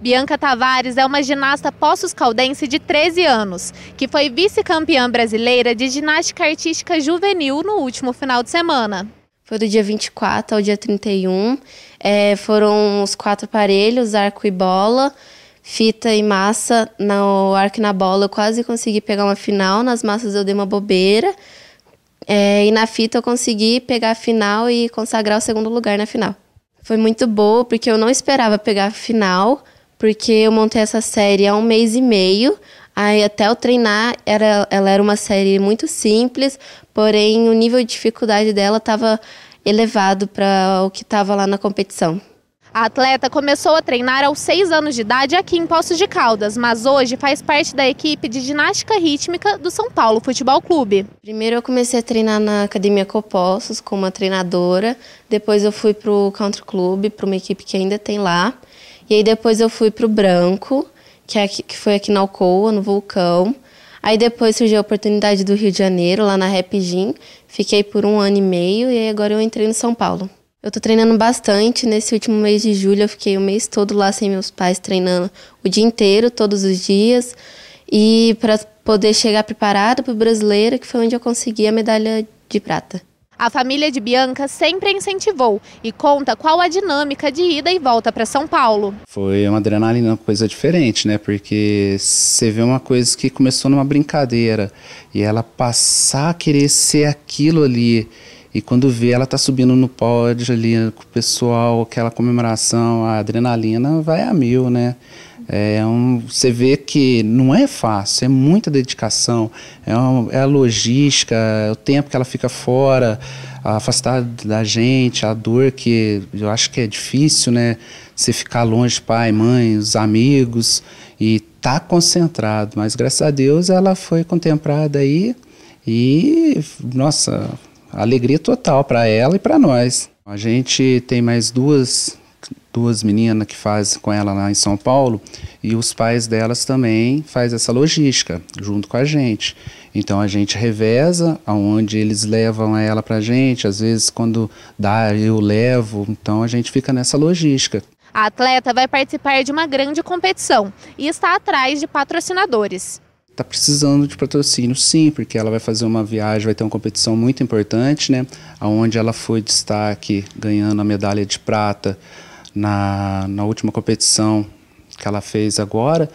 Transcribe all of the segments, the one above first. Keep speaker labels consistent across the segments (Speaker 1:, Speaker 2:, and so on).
Speaker 1: Bianca Tavares é uma ginasta poços-caldense de 13 anos, que foi vice-campeã brasileira de ginástica artística juvenil no último final de semana. Foi do
Speaker 2: dia 24 ao dia 31. É, foram os quatro aparelhos: arco e bola, fita e massa. No arco e na bola eu quase consegui pegar uma final, nas massas eu dei uma bobeira. É, e na fita eu consegui pegar a final e consagrar o segundo lugar na final. Foi muito boa, porque eu não esperava pegar a final porque eu montei essa série há um mês e meio. Aí até eu treinar, era, ela era uma série muito simples, porém o nível de dificuldade dela estava elevado para o que estava lá na competição. A atleta começou a treinar aos seis
Speaker 1: anos de idade aqui em Poços de Caldas, mas hoje faz parte da equipe de ginástica rítmica do
Speaker 2: São Paulo Futebol Clube. Primeiro eu comecei a treinar na Academia Copossos com uma treinadora, depois eu fui para o Country Club, para uma equipe que ainda tem lá, e aí depois eu fui pro Branco, que, é aqui, que foi aqui na Alcoa, no Vulcão. Aí depois surgiu a oportunidade do Rio de Janeiro, lá na Rap Gym. Fiquei por um ano e meio e aí agora eu entrei no São Paulo. Eu tô treinando bastante. Nesse último mês de julho, eu fiquei o mês todo lá sem meus pais, treinando o dia inteiro, todos os dias. E para poder chegar preparada para o brasileiro, que foi onde eu consegui a medalha de prata.
Speaker 1: A família de Bianca sempre
Speaker 2: incentivou
Speaker 1: e conta qual a dinâmica de ida e volta para São Paulo.
Speaker 3: Foi uma adrenalina, uma coisa diferente, né? Porque você vê uma coisa que começou numa brincadeira e ela passar a querer ser aquilo ali. E quando vê ela tá subindo no pódio ali com o pessoal, aquela comemoração, a adrenalina vai a mil, né? É um, você vê que não é fácil, é muita dedicação, é, é a logística, é o tempo que ela fica fora, afastada da gente, a dor que eu acho que é difícil, né? Você ficar longe, pai, mãe, os amigos e tá concentrado. Mas graças a Deus ela foi contemplada aí e, nossa, alegria total para ela e para nós. A gente tem mais duas duas meninas que fazem com ela lá em São Paulo e os pais delas também faz essa logística junto com a gente. Então a gente reveza aonde eles levam ela para a gente, às vezes quando dá eu levo, então a gente fica nessa logística.
Speaker 1: A atleta vai participar de uma grande competição e está atrás de patrocinadores
Speaker 3: está precisando de patrocínio, sim, porque ela vai fazer uma viagem, vai ter uma competição muito importante, né? Onde ela foi destaque, ganhando a medalha de prata na, na última competição que ela fez agora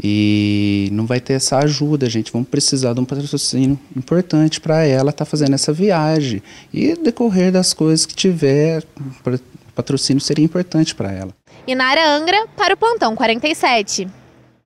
Speaker 3: e não vai ter essa ajuda, gente. Vamos precisar de um patrocínio importante para ela estar tá fazendo essa viagem e decorrer das coisas que tiver, patrocínio seria importante para ela.
Speaker 1: Inara Angra para o plantão 47.